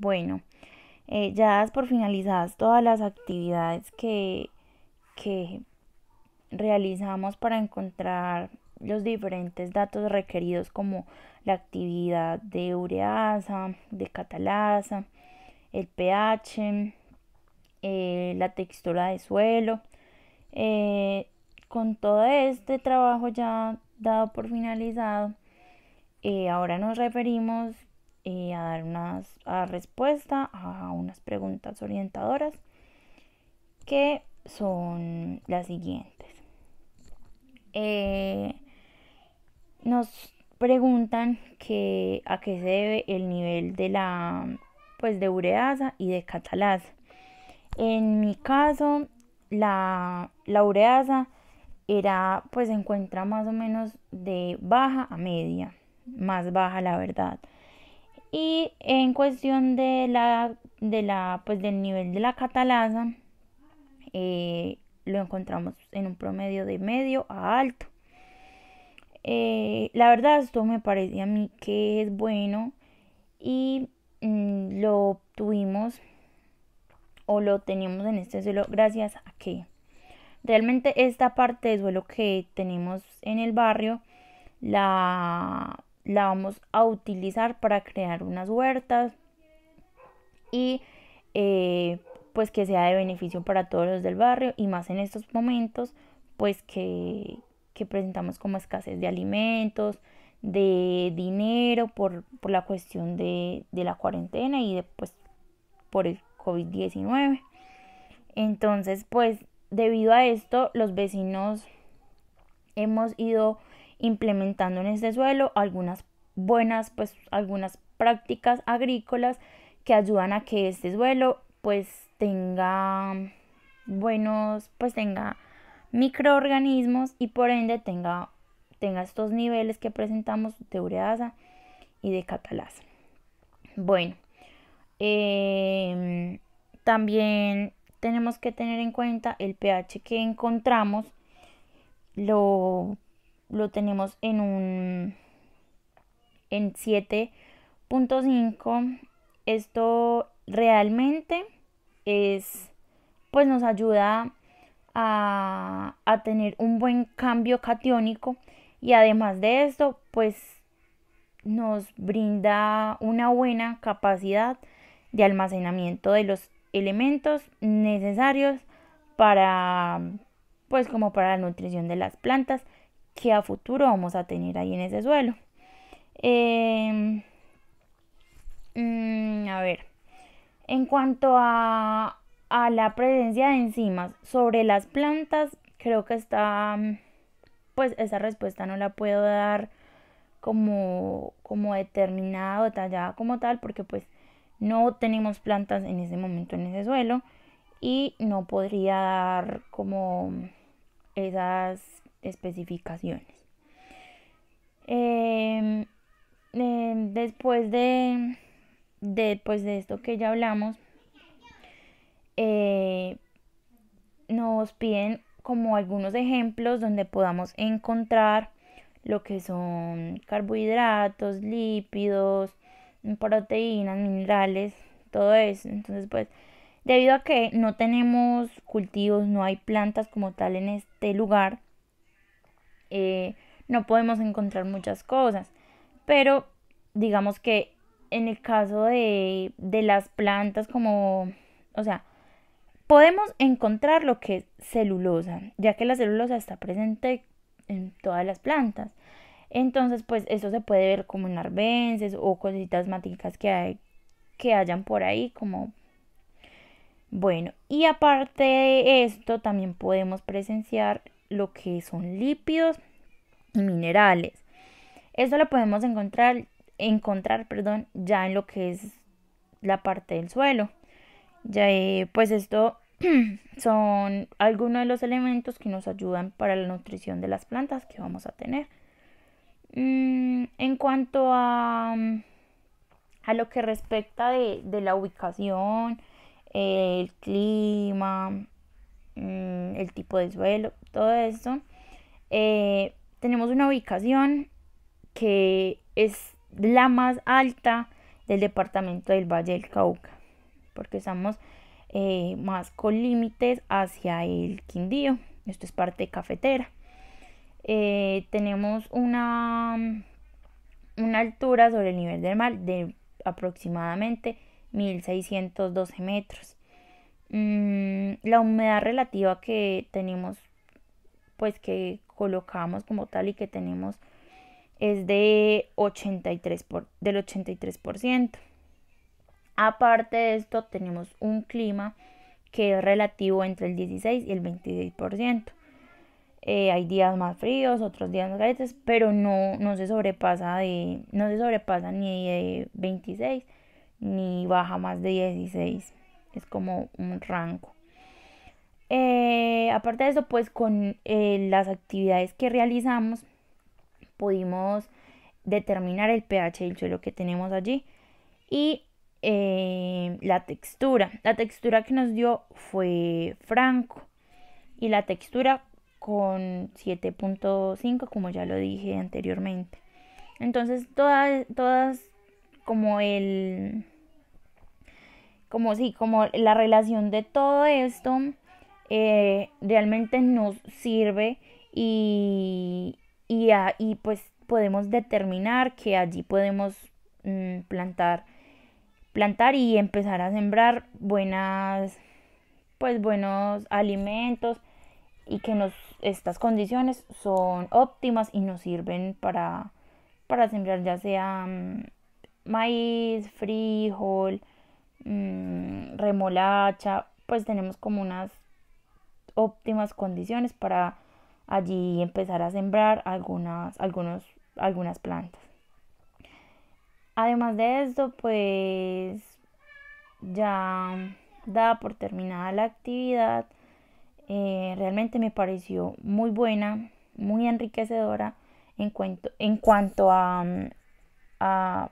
Bueno, eh, ya dadas por finalizadas todas las actividades que, realizamos para encontrar los diferentes datos requeridos como la actividad de ureasa, de catalasa, el pH, eh, la textura de suelo. Eh, con todo este trabajo ya dado por finalizado, ahora nos referimos eh, a dar una respuesta a unas preguntas orientadoras que son las siguientes. Eh, nos preguntan a qué se debe el nivel de la pues de ureasa y de catalasa. En mi caso, la, la ureasa era pues se encuentra más o menos de baja a media, más baja la verdad. Y en cuestión de la, de la, pues del nivel de la catalasa, eh, lo encontramos en un promedio de medio a alto. Eh, la verdad, esto me parece a mí que es bueno y mm, lo obtuvimos o lo teníamos en este suelo gracias a que realmente esta parte de suelo que tenemos en el barrio la la vamos a utilizar para crear unas huertas y eh, pues que sea de beneficio para todos los del barrio y más en estos momentos pues que, presentamos como escasez de alimentos, de dinero por, la cuestión de, de, la cuarentena y después por el COVID-19. Entonces pues debido a esto los vecinos hemos ido implementando en este suelo algunas buenas, pues algunas prácticas agrícolas que ayudan a que este suelo pues tenga buenos, pues tenga microorganismos y por ende tenga, tenga estos niveles que presentamos de ureasa y de catalasa. Bueno, em, también tenemos que tener en cuenta el pH que encontramos, lo lo tenemos en un en 7.5 esto realmente es pues nos ayuda a, a, tener un buen cambio catiónico y además de esto pues nos brinda una buena capacidad de almacenamiento de los elementos necesarios para pues como para la nutrición de las plantas que a futuro vamos a tener ahí en ese suelo. Em, mm, a ver, en cuanto a, a la presencia de enzimas sobre las plantas, creo que está, mm, pues esa respuesta no la puedo dar como, como determinada o detallada como tal, porque pues no tenemos plantas en ese momento en ese suelo y no podría dar como esas especificaciones. Em, em, después de, de esto que ya hablamos, eh, nos piden como algunos ejemplos donde podamos encontrar lo que son carbohidratos, lípidos, proteínas, minerales, todo eso. Entonces, pues, debido a que no tenemos cultivos, no hay plantas como tal en este lugar, eh, no podemos encontrar muchas cosas. Pero digamos que en el caso de, de las plantas como, o sea, podemos encontrar lo que es celulosa, ya que la celulosa está presente en todas las plantas. Entonces, pues eso se puede ver como en arbences o cositas maticas que, hay, que hayan por ahí, como... Bueno, y aparte de esto, también podemos presenciar lo que son lípidos y minerales. eso lo podemos encontrar, encontrar perdón, ya en lo que es la parte del suelo. Ya, eh, pues esto son algunos de los elementos que nos ayudan para la nutrición de las plantas que vamos a tener. Mm, en cuanto a, a lo que respecta de, de la ubicación, el clima, mm, el tipo de suelo, todo esto. Eh, tenemos una ubicación que es la más alta del departamento del Valle del Cauca, porque estamos eh, más con límites hacia el Quindío. Esto es parte cafetera. Eh, tenemos una, una altura sobre el nivel del mar de aproximadamente 1612 metros. Mm, la humedad relativa que tenemos pues que colocamos como tal y que tenemos es de 83 del 83%. Aparte de esto, tenemos un clima que es relativo entre el 16 y el 26%. Eh, hay días más fríos, otros días más calientes, pero no, no se sobrepasa de, no se sobrepasa ni de 26 ni baja más de 16. Es como un rango. Eh, aparte de eso, pues con eh, las actividades que realizamos pudimos determinar el pH del suelo que tenemos allí y eh, la textura. La textura que nos dio fue franco y la textura con 7.5 como ya lo dije anteriormente. Entonces todas, todas como el, como sí, como la relación de todo esto eh, realmente nos sirve y, y, pues podemos determinar que allí podemos mm, plantar plantar y empezar a sembrar buenas pues buenos alimentos y que nos estas condiciones son óptimas y nos sirven para para sembrar ya sea mm, maíz, frijol, mm, remolacha, pues tenemos como unas óptimas condiciones para allí empezar a sembrar algunas, algunos, algunas plantas. Además de esto, pues ya dada por terminada la actividad, eh, realmente me pareció muy buena, muy enriquecedora en, cuanto, en cuanto a, mm, a,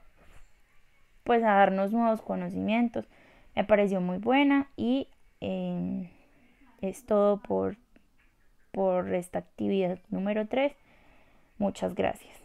pues a darnos nuevos conocimientos. Me pareció muy buena y em, es todo por, por esta actividad número 3. Muchas gracias.